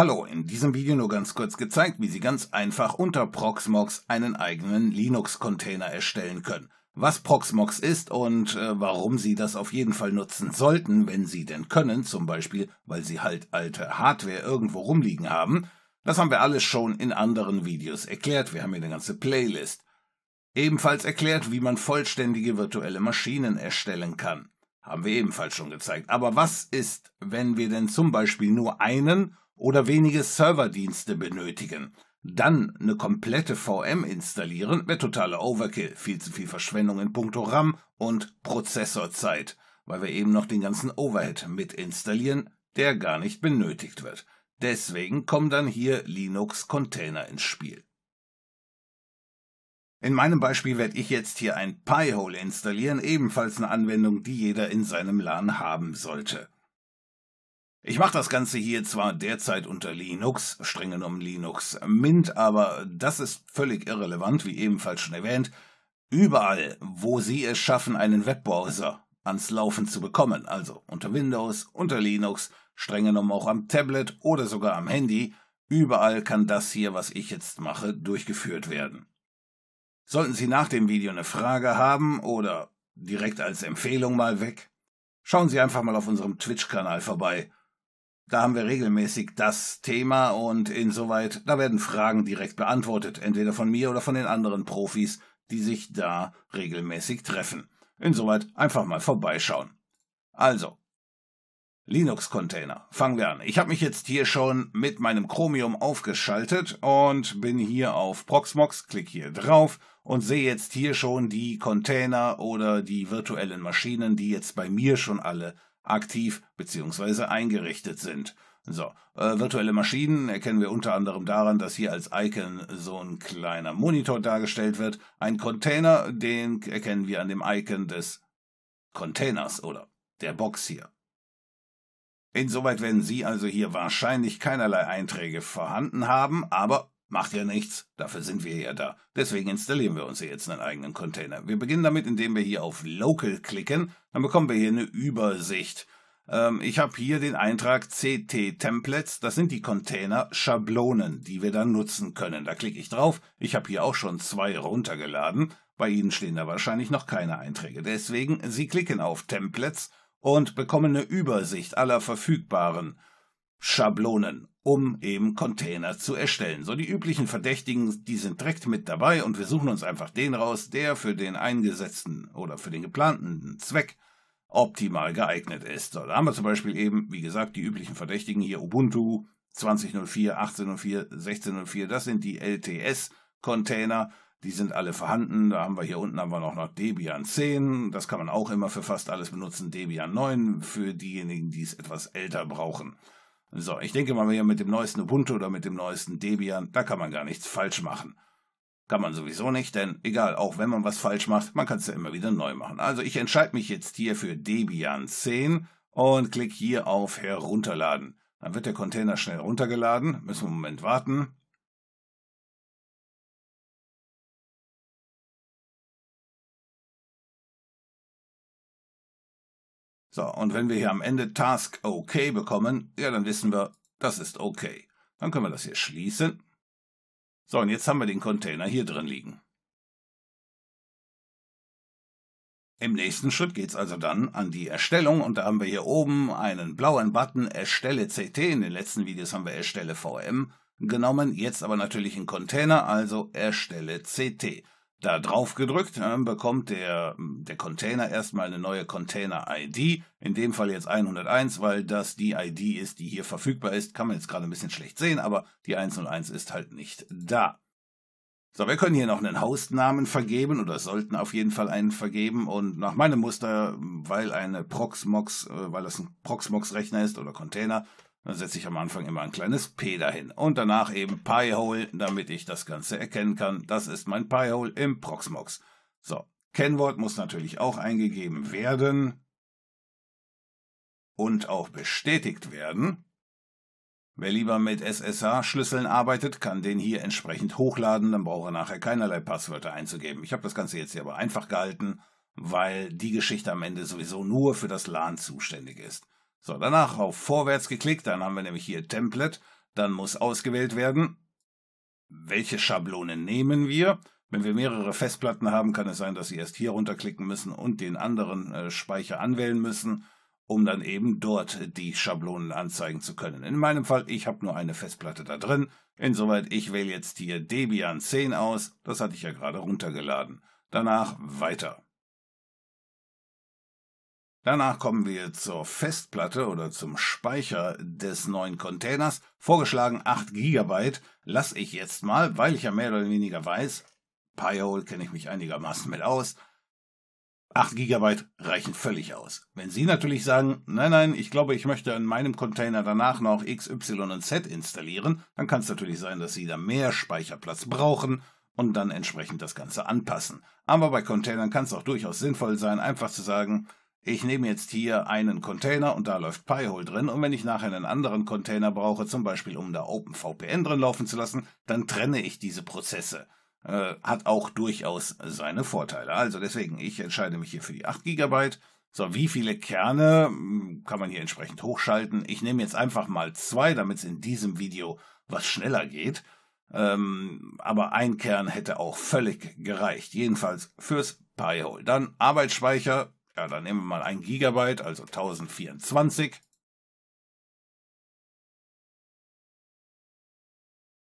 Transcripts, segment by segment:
Hallo, in diesem Video nur ganz kurz gezeigt, wie Sie ganz einfach unter Proxmox einen eigenen Linux-Container erstellen können. Was Proxmox ist und äh, warum Sie das auf jeden Fall nutzen sollten, wenn Sie denn können, zum Beispiel, weil Sie halt alte Hardware irgendwo rumliegen haben, das haben wir alles schon in anderen Videos erklärt. Wir haben hier eine ganze Playlist. Ebenfalls erklärt, wie man vollständige virtuelle Maschinen erstellen kann. Haben wir ebenfalls schon gezeigt. Aber was ist, wenn wir denn zum Beispiel nur einen oder wenige Serverdienste benötigen. Dann eine komplette VM installieren wäre totaler Overkill, viel zu viel Verschwendung in puncto RAM und Prozessorzeit, weil wir eben noch den ganzen Overhead mit installieren, der gar nicht benötigt wird. Deswegen kommen dann hier Linux-Container ins Spiel. In meinem Beispiel werde ich jetzt hier ein Pi-Hole installieren, ebenfalls eine Anwendung, die jeder in seinem LAN haben sollte. Ich mache das Ganze hier zwar derzeit unter Linux, streng genommen Linux Mint, aber das ist völlig irrelevant, wie ebenfalls schon erwähnt. Überall, wo Sie es schaffen, einen Webbrowser ans Laufen zu bekommen, also unter Windows, unter Linux, streng genommen auch am Tablet oder sogar am Handy, überall kann das hier, was ich jetzt mache, durchgeführt werden. Sollten Sie nach dem Video eine Frage haben oder direkt als Empfehlung mal weg, schauen Sie einfach mal auf unserem Twitch-Kanal vorbei. Da haben wir regelmäßig das Thema und insoweit, da werden Fragen direkt beantwortet, entweder von mir oder von den anderen Profis, die sich da regelmäßig treffen. Insoweit einfach mal vorbeischauen. Also, Linux-Container. Fangen wir an. Ich habe mich jetzt hier schon mit meinem Chromium aufgeschaltet und bin hier auf Proxmox, klicke hier drauf und sehe jetzt hier schon die Container oder die virtuellen Maschinen, die jetzt bei mir schon alle aktiv bzw. eingerichtet sind. So, äh, virtuelle Maschinen erkennen wir unter anderem daran, dass hier als Icon so ein kleiner Monitor dargestellt wird. Ein Container, den erkennen wir an dem Icon des Containers oder der Box hier. Insoweit werden Sie also hier wahrscheinlich keinerlei Einträge vorhanden haben, aber Macht ja nichts, dafür sind wir ja da. Deswegen installieren wir uns hier jetzt einen eigenen Container. Wir beginnen damit, indem wir hier auf Local klicken. Dann bekommen wir hier eine Übersicht. Ähm, ich habe hier den Eintrag CT Templates. Das sind die Container-Schablonen, die wir dann nutzen können. Da klicke ich drauf. Ich habe hier auch schon zwei runtergeladen. Bei Ihnen stehen da wahrscheinlich noch keine Einträge. Deswegen, Sie klicken auf Templates und bekommen eine Übersicht aller verfügbaren Schablonen um eben Container zu erstellen. So die üblichen Verdächtigen, die sind direkt mit dabei und wir suchen uns einfach den raus, der für den eingesetzten oder für den geplanten Zweck optimal geeignet ist. So, da haben wir zum Beispiel eben, wie gesagt, die üblichen Verdächtigen hier Ubuntu 20.04, 18.04, 16.04, das sind die LTS-Container. Die sind alle vorhanden. Da haben wir hier unten haben noch Debian 10. Das kann man auch immer für fast alles benutzen. Debian 9 für diejenigen, die es etwas älter brauchen. So, ich denke mal, mit dem neuesten Ubuntu oder mit dem neuesten Debian, da kann man gar nichts falsch machen. Kann man sowieso nicht, denn egal, auch wenn man was falsch macht, man kann es ja immer wieder neu machen. Also ich entscheide mich jetzt hier für Debian 10 und klicke hier auf Herunterladen. Dann wird der Container schnell runtergeladen, müssen wir einen Moment warten. So, und wenn wir hier am Ende Task OK bekommen, ja, dann wissen wir, das ist OK. Dann können wir das hier schließen. So, und jetzt haben wir den Container hier drin liegen. Im nächsten Schritt geht es also dann an die Erstellung und da haben wir hier oben einen blauen Button Erstelle CT. In den letzten Videos haben wir Erstelle VM genommen, jetzt aber natürlich einen Container, also Erstelle CT da drauf gedrückt, ähm, bekommt der, der Container erstmal eine neue Container-ID. In dem Fall jetzt 101, weil das die ID ist, die hier verfügbar ist. Kann man jetzt gerade ein bisschen schlecht sehen, aber die 101 ist halt nicht da. So, wir können hier noch einen Hostnamen vergeben oder sollten auf jeden Fall einen vergeben. Und nach meinem Muster, weil eine Proxmox, äh, weil das ein Proxmox-Rechner ist oder Container, dann setze ich am Anfang immer ein kleines P dahin und danach eben Piehole, damit ich das Ganze erkennen kann. Das ist mein Piehole im Proxmox. So, Kennwort muss natürlich auch eingegeben werden und auch bestätigt werden. Wer lieber mit SSH-Schlüsseln arbeitet, kann den hier entsprechend hochladen, dann braucht er nachher keinerlei Passwörter einzugeben. Ich habe das Ganze jetzt hier aber einfach gehalten, weil die Geschichte am Ende sowieso nur für das LAN zuständig ist. So, danach auf Vorwärts geklickt, dann haben wir nämlich hier Template, dann muss ausgewählt werden, welche Schablone nehmen wir. Wenn wir mehrere Festplatten haben, kann es sein, dass Sie erst hier runterklicken müssen und den anderen äh, Speicher anwählen müssen, um dann eben dort die Schablonen anzeigen zu können. In meinem Fall, ich habe nur eine Festplatte da drin. Insoweit, ich wähle jetzt hier Debian 10 aus. Das hatte ich ja gerade runtergeladen. Danach weiter. Danach kommen wir zur Festplatte oder zum Speicher des neuen Containers. Vorgeschlagen 8 GB. Lasse ich jetzt mal, weil ich ja mehr oder weniger weiß. Pi-Hole kenne ich mich einigermaßen mit aus. 8 GB reichen völlig aus. Wenn Sie natürlich sagen, nein, nein, ich glaube, ich möchte in meinem Container danach noch X, Y und Z installieren, dann kann es natürlich sein, dass Sie da mehr Speicherplatz brauchen und dann entsprechend das Ganze anpassen. Aber bei Containern kann es auch durchaus sinnvoll sein, einfach zu sagen, ich nehme jetzt hier einen Container und da läuft Pi-hole drin und wenn ich nachher einen anderen Container brauche, zum Beispiel um da OpenVPN drin laufen zu lassen, dann trenne ich diese Prozesse. Äh, hat auch durchaus seine Vorteile. Also deswegen, ich entscheide mich hier für die 8 GB. So, wie viele Kerne hm, kann man hier entsprechend hochschalten? Ich nehme jetzt einfach mal zwei, damit es in diesem Video was schneller geht. Ähm, aber ein Kern hätte auch völlig gereicht. Jedenfalls fürs Pi-hole. Dann Arbeitsspeicher ja, dann nehmen wir mal 1 Gigabyte, also 1024.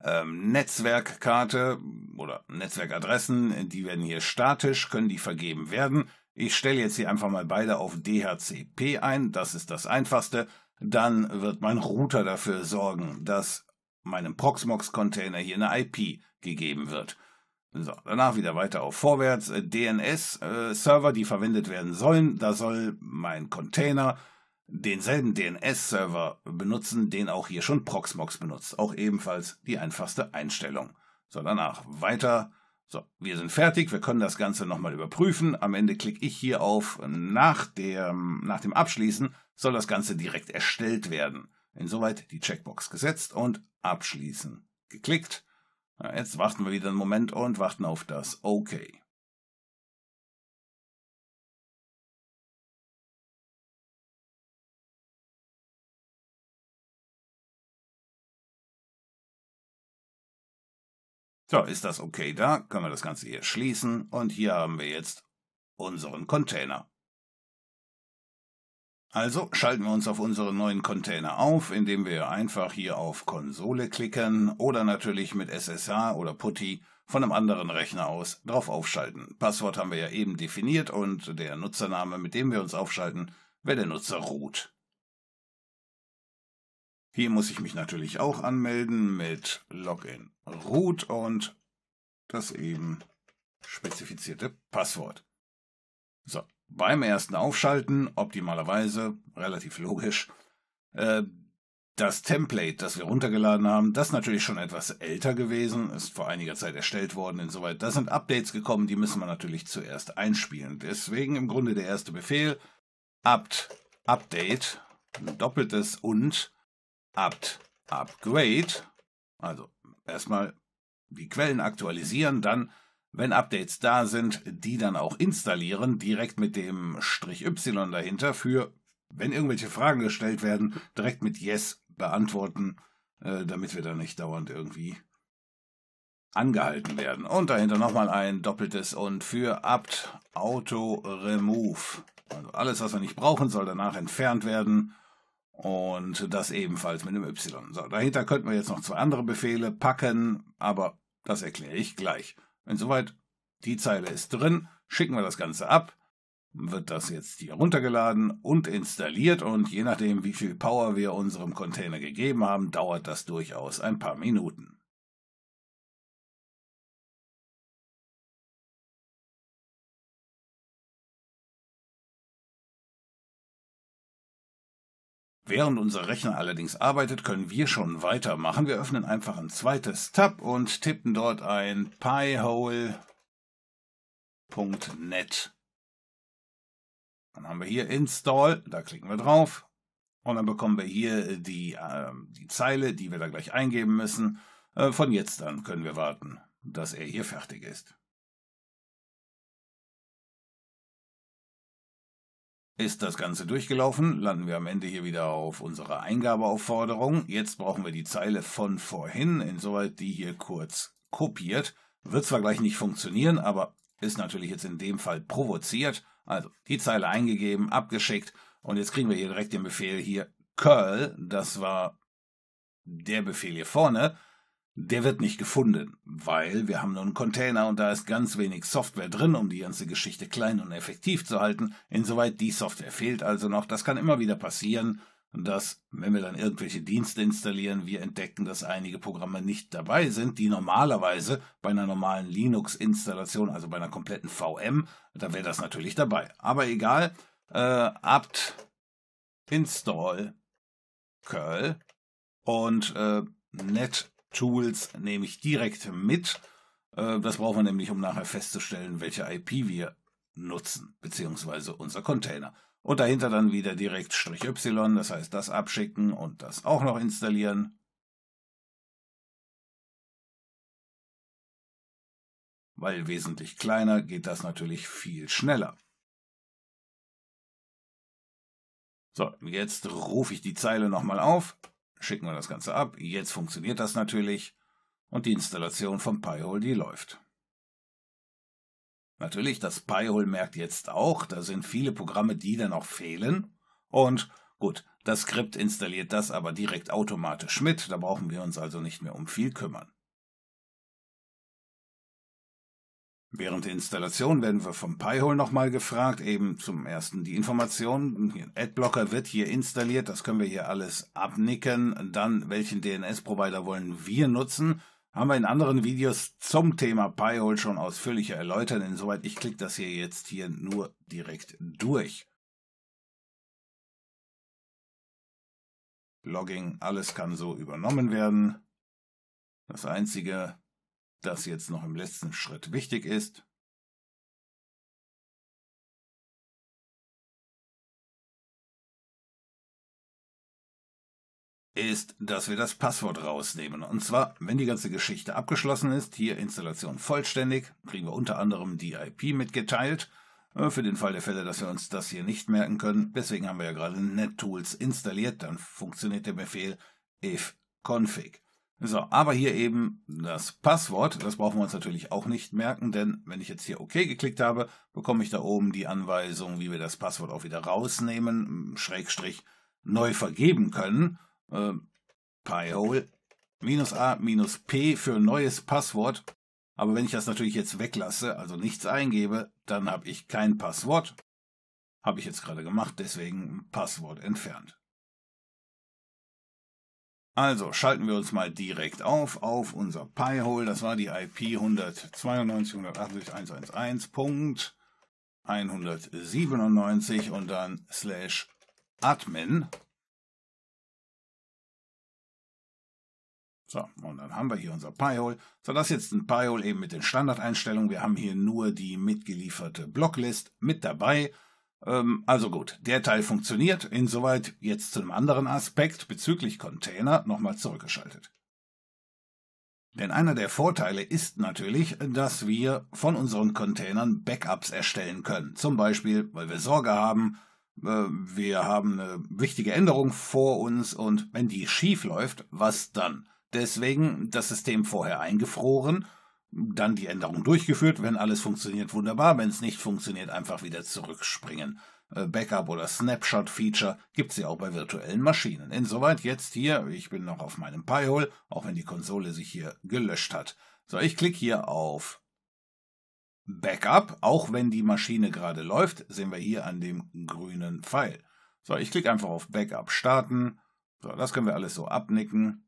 Ähm, Netzwerkkarte oder Netzwerkadressen, die werden hier statisch, können die vergeben werden. Ich stelle jetzt hier einfach mal beide auf DHCP ein, das ist das einfachste. Dann wird mein Router dafür sorgen, dass meinem Proxmox-Container hier eine IP gegeben wird. So, danach wieder weiter auf vorwärts. Äh, DNS-Server, äh, die verwendet werden sollen. Da soll mein Container denselben DNS-Server benutzen, den auch hier schon Proxmox benutzt. Auch ebenfalls die einfachste Einstellung. So, danach weiter. So, wir sind fertig. Wir können das Ganze nochmal überprüfen. Am Ende klicke ich hier auf nach dem, nach dem Abschließen soll das Ganze direkt erstellt werden. Insoweit die Checkbox gesetzt und abschließen geklickt. Jetzt warten wir wieder einen Moment und warten auf das. OK. So, ist das okay da? Können wir das Ganze hier schließen und hier haben wir jetzt unseren Container. Also schalten wir uns auf unseren neuen Container auf, indem wir einfach hier auf Konsole klicken oder natürlich mit SSH oder PuTTY von einem anderen Rechner aus drauf aufschalten. Passwort haben wir ja eben definiert und der Nutzername, mit dem wir uns aufschalten, wäre der Nutzer root. Hier muss ich mich natürlich auch anmelden mit Login root und das eben spezifizierte Passwort. So, beim ersten Aufschalten, optimalerweise, relativ logisch, äh, das Template, das wir runtergeladen haben, das ist natürlich schon etwas älter gewesen, ist vor einiger Zeit erstellt worden, insoweit. Da sind Updates gekommen, die müssen wir natürlich zuerst einspielen. Deswegen im Grunde der erste Befehl, apt update, doppeltes und apt upgrade. Also erstmal die Quellen aktualisieren, dann wenn Updates da sind, die dann auch installieren, direkt mit dem Strich Y dahinter für, wenn irgendwelche Fragen gestellt werden, direkt mit Yes beantworten, äh, damit wir da nicht dauernd irgendwie angehalten werden. Und dahinter nochmal ein doppeltes und für apt auto remove. Also alles, was wir nicht brauchen, soll danach entfernt werden. Und das ebenfalls mit dem Y. So, dahinter könnten wir jetzt noch zwei andere Befehle packen, aber das erkläre ich gleich. Insoweit, die Zeile ist drin, schicken wir das Ganze ab, wird das jetzt hier runtergeladen und installiert und je nachdem, wie viel Power wir unserem Container gegeben haben, dauert das durchaus ein paar Minuten. Während unser Rechner allerdings arbeitet, können wir schon weitermachen. Wir öffnen einfach ein zweites Tab und tippen dort ein piehole.net. Dann haben wir hier Install, da klicken wir drauf und dann bekommen wir hier die, äh, die Zeile, die wir da gleich eingeben müssen. Äh, von jetzt an können wir warten, dass er hier fertig ist. Ist das Ganze durchgelaufen, landen wir am Ende hier wieder auf unserer Eingabeaufforderung. Jetzt brauchen wir die Zeile von vorhin, insoweit die hier kurz kopiert. Wird zwar gleich nicht funktionieren, aber ist natürlich jetzt in dem Fall provoziert. Also die Zeile eingegeben, abgeschickt und jetzt kriegen wir hier direkt den Befehl hier curl. Das war der Befehl hier vorne der wird nicht gefunden, weil wir haben nur einen Container und da ist ganz wenig Software drin, um die ganze Geschichte klein und effektiv zu halten. Insoweit die Software fehlt also noch. Das kann immer wieder passieren, dass, wenn wir dann irgendwelche Dienste installieren, wir entdecken, dass einige Programme nicht dabei sind, die normalerweise bei einer normalen Linux-Installation, also bei einer kompletten VM, da wäre das natürlich dabei. Aber egal, äh, apt install curl und äh, net Tools nehme ich direkt mit. Äh, das brauchen wir nämlich, um nachher festzustellen, welche IP wir nutzen, beziehungsweise unser Container. Und dahinter dann wieder direkt Strich Y, das heißt das abschicken und das auch noch installieren. Weil wesentlich kleiner geht das natürlich viel schneller. So, jetzt rufe ich die Zeile nochmal auf schicken wir das Ganze ab. Jetzt funktioniert das natürlich und die Installation von Pi-Hole, die läuft. Natürlich, das Pi-Hole merkt jetzt auch, da sind viele Programme, die dann noch fehlen. Und gut, das Skript installiert das aber direkt automatisch mit, da brauchen wir uns also nicht mehr um viel kümmern. Während der Installation werden wir vom Pi-Hole nochmal gefragt, eben zum ersten die Informationen. Adblocker wird hier installiert, das können wir hier alles abnicken. Dann, welchen DNS-Provider wollen wir nutzen? Haben wir in anderen Videos zum Thema Pi-Hole schon ausführlicher erläutert. Insoweit, ich klicke das hier jetzt hier nur direkt durch. Logging, alles kann so übernommen werden. Das einzige, das jetzt noch im letzten Schritt wichtig ist. ist, dass wir das Passwort rausnehmen. Und zwar, wenn die ganze Geschichte abgeschlossen ist, hier Installation vollständig, kriegen wir unter anderem die IP mitgeteilt, äh, für den Fall der Fälle, dass wir uns das hier nicht merken können. Deswegen haben wir ja gerade NetTools installiert, dann funktioniert der Befehl ifconfig. So, aber hier eben das Passwort. Das brauchen wir uns natürlich auch nicht merken, denn wenn ich jetzt hier OK geklickt habe, bekomme ich da oben die Anweisung, wie wir das Passwort auch wieder rausnehmen, Schrägstrich neu vergeben können. Äh, Piehole minus A minus P für neues Passwort. Aber wenn ich das natürlich jetzt weglasse, also nichts eingebe, dann habe ich kein Passwort. Habe ich jetzt gerade gemacht, deswegen Passwort entfernt. Also schalten wir uns mal direkt auf, auf unser Pi-Hole. Das war die IP 192.180.111.197 und dann slash admin. So, und dann haben wir hier unser Pi-Hole. So, das ist jetzt ein Pi-Hole eben mit den Standardeinstellungen. Wir haben hier nur die mitgelieferte Blocklist mit dabei. Ähm, also gut, der Teil funktioniert. Insoweit jetzt zu einem anderen Aspekt bezüglich Container nochmal zurückgeschaltet. Denn einer der Vorteile ist natürlich, dass wir von unseren Containern Backups erstellen können. Zum Beispiel, weil wir Sorge haben, äh, wir haben eine wichtige Änderung vor uns und wenn die schief läuft, was dann? Deswegen das System vorher eingefroren dann die Änderung durchgeführt. Wenn alles funktioniert, wunderbar. Wenn es nicht funktioniert, einfach wieder zurückspringen. Äh, Backup oder Snapshot-Feature gibt es ja auch bei virtuellen Maschinen. Insoweit jetzt hier, ich bin noch auf meinem Pi-Hole, auch wenn die Konsole sich hier gelöscht hat. So, ich klicke hier auf Backup, auch wenn die Maschine gerade läuft, sehen wir hier an dem grünen Pfeil. So, ich klicke einfach auf Backup starten. So, das können wir alles so abnicken.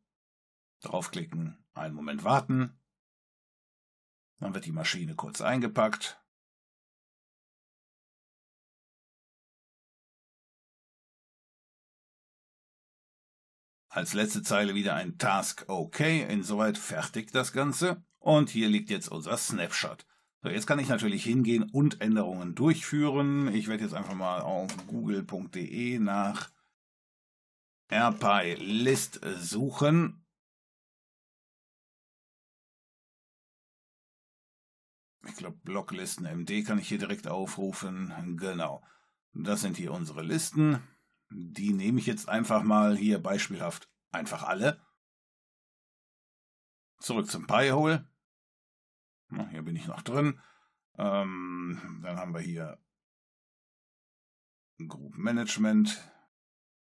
Draufklicken, einen Moment warten. Dann wird die Maschine kurz eingepackt. Als letzte Zeile wieder ein Task OK, insoweit fertig das Ganze. Und hier liegt jetzt unser Snapshot. So, jetzt kann ich natürlich hingehen und Änderungen durchführen. Ich werde jetzt einfach mal auf google.de nach RPI List suchen Ich glaube, Blocklisten MD kann ich hier direkt aufrufen. Genau. Das sind hier unsere Listen. Die nehme ich jetzt einfach mal hier beispielhaft einfach alle. Zurück zum Piehole. Hier bin ich noch drin. Ähm, dann haben wir hier Group Management,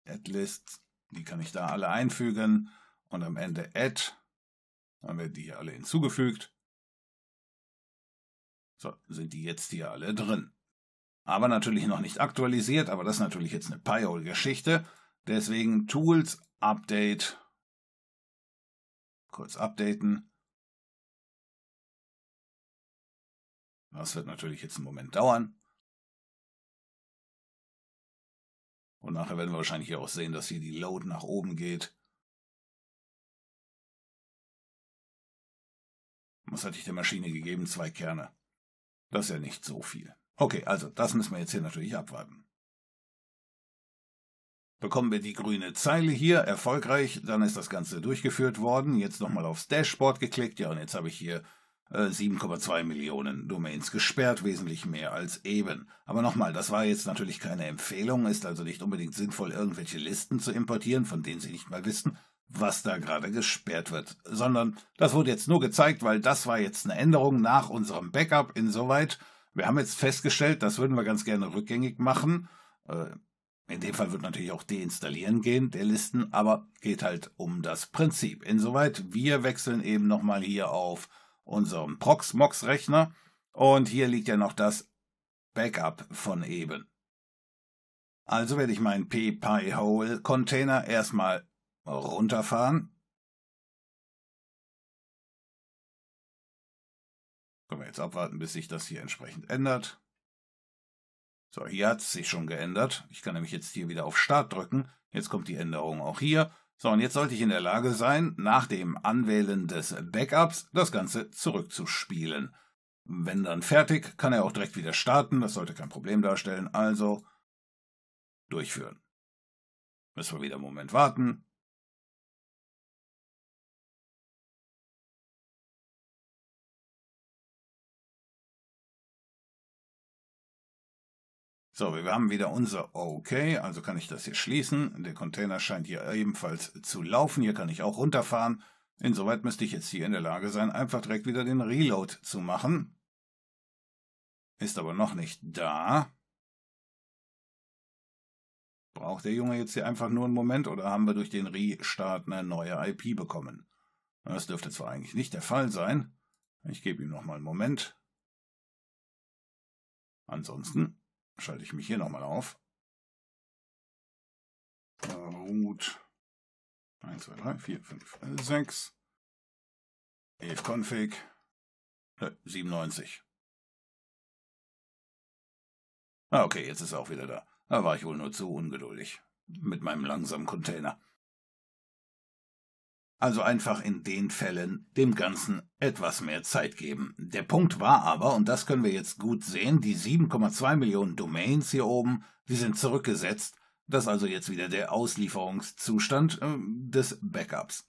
Add Lists. Die kann ich da alle einfügen. Und am Ende Add. Dann werden die hier alle hinzugefügt. So, sind die jetzt hier alle drin. Aber natürlich noch nicht aktualisiert, aber das ist natürlich jetzt eine Payhole-Geschichte. Deswegen Tools, Update, kurz updaten. Das wird natürlich jetzt einen Moment dauern. Und nachher werden wir wahrscheinlich auch sehen, dass hier die Load nach oben geht. Was hatte ich der Maschine gegeben? Zwei Kerne. Das ist ja nicht so viel. Okay, also das müssen wir jetzt hier natürlich abwarten. Bekommen wir die grüne Zeile hier, erfolgreich, dann ist das Ganze durchgeführt worden. Jetzt nochmal aufs Dashboard geklickt, ja und jetzt habe ich hier 7,2 äh, Millionen Domains gesperrt, wesentlich mehr als eben. Aber nochmal, das war jetzt natürlich keine Empfehlung, ist also nicht unbedingt sinnvoll, irgendwelche Listen zu importieren, von denen Sie nicht mal wissen, was da gerade gesperrt wird, sondern das wurde jetzt nur gezeigt, weil das war jetzt eine Änderung nach unserem Backup. Insoweit, wir haben jetzt festgestellt, das würden wir ganz gerne rückgängig machen. Äh, in dem Fall wird natürlich auch deinstallieren gehen der Listen, aber geht halt um das Prinzip. Insoweit, wir wechseln eben nochmal hier auf unseren Proxmox-Rechner und hier liegt ja noch das Backup von eben. Also werde ich meinen p pi hole container erstmal Runterfahren. Können wir jetzt abwarten, bis sich das hier entsprechend ändert. So, hier hat es sich schon geändert. Ich kann nämlich jetzt hier wieder auf Start drücken. Jetzt kommt die Änderung auch hier. So, und jetzt sollte ich in der Lage sein, nach dem Anwählen des Backups das Ganze zurückzuspielen. Wenn dann fertig, kann er auch direkt wieder starten. Das sollte kein Problem darstellen. Also durchführen. Müssen wir wieder einen Moment warten. So, wir haben wieder unser OK, also kann ich das hier schließen. Der Container scheint hier ebenfalls zu laufen. Hier kann ich auch runterfahren. Insoweit müsste ich jetzt hier in der Lage sein, einfach direkt wieder den Reload zu machen. Ist aber noch nicht da. Braucht der Junge jetzt hier einfach nur einen Moment oder haben wir durch den Restart eine neue IP bekommen? Das dürfte zwar eigentlich nicht der Fall sein. Ich gebe ihm nochmal einen Moment. Ansonsten schalte ich mich hier nochmal auf. Root 1, 2, 3, 4, 5, 6. Config 97. Äh, ah, okay, jetzt ist er auch wieder da. Da war ich wohl nur zu ungeduldig. Mit meinem langsamen Container also einfach in den Fällen dem Ganzen etwas mehr Zeit geben. Der Punkt war aber, und das können wir jetzt gut sehen, die 7,2 Millionen Domains hier oben, die sind zurückgesetzt. Das ist also jetzt wieder der Auslieferungszustand äh, des Backups.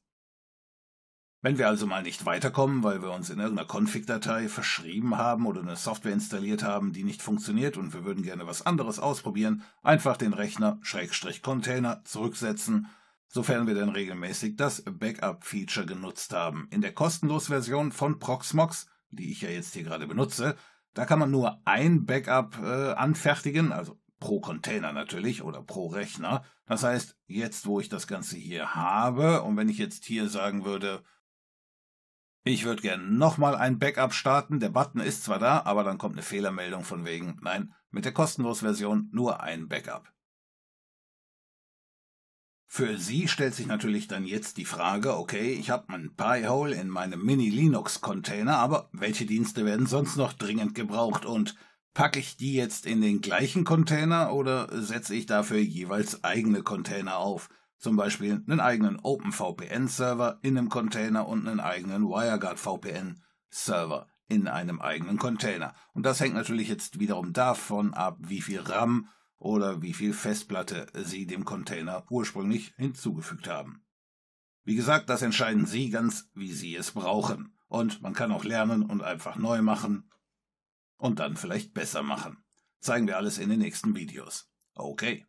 Wenn wir also mal nicht weiterkommen, weil wir uns in irgendeiner Config-Datei verschrieben haben oder eine Software installiert haben, die nicht funktioniert und wir würden gerne was anderes ausprobieren, einfach den Rechner-Container zurücksetzen sofern wir denn regelmäßig das Backup-Feature genutzt haben. In der kostenlosen Version von Proxmox, die ich ja jetzt hier gerade benutze, da kann man nur ein Backup äh, anfertigen, also pro Container natürlich oder pro Rechner. Das heißt, jetzt wo ich das Ganze hier habe und wenn ich jetzt hier sagen würde, ich würde gerne nochmal ein Backup starten. Der Button ist zwar da, aber dann kommt eine Fehlermeldung von wegen, nein, mit der kostenlosen Version nur ein Backup. Für Sie stellt sich natürlich dann jetzt die Frage, okay, ich habe mein Pi-Hole in meinem Mini-Linux-Container, aber welche Dienste werden sonst noch dringend gebraucht und packe ich die jetzt in den gleichen Container oder setze ich dafür jeweils eigene Container auf? Zum Beispiel einen eigenen OpenVPN-Server in einem Container und einen eigenen WireGuard-VPN-Server in einem eigenen Container. Und das hängt natürlich jetzt wiederum davon ab, wie viel RAM oder wie viel Festplatte Sie dem Container ursprünglich hinzugefügt haben. Wie gesagt, das entscheiden Sie ganz, wie Sie es brauchen. Und man kann auch lernen und einfach neu machen und dann vielleicht besser machen. Zeigen wir alles in den nächsten Videos. Okay.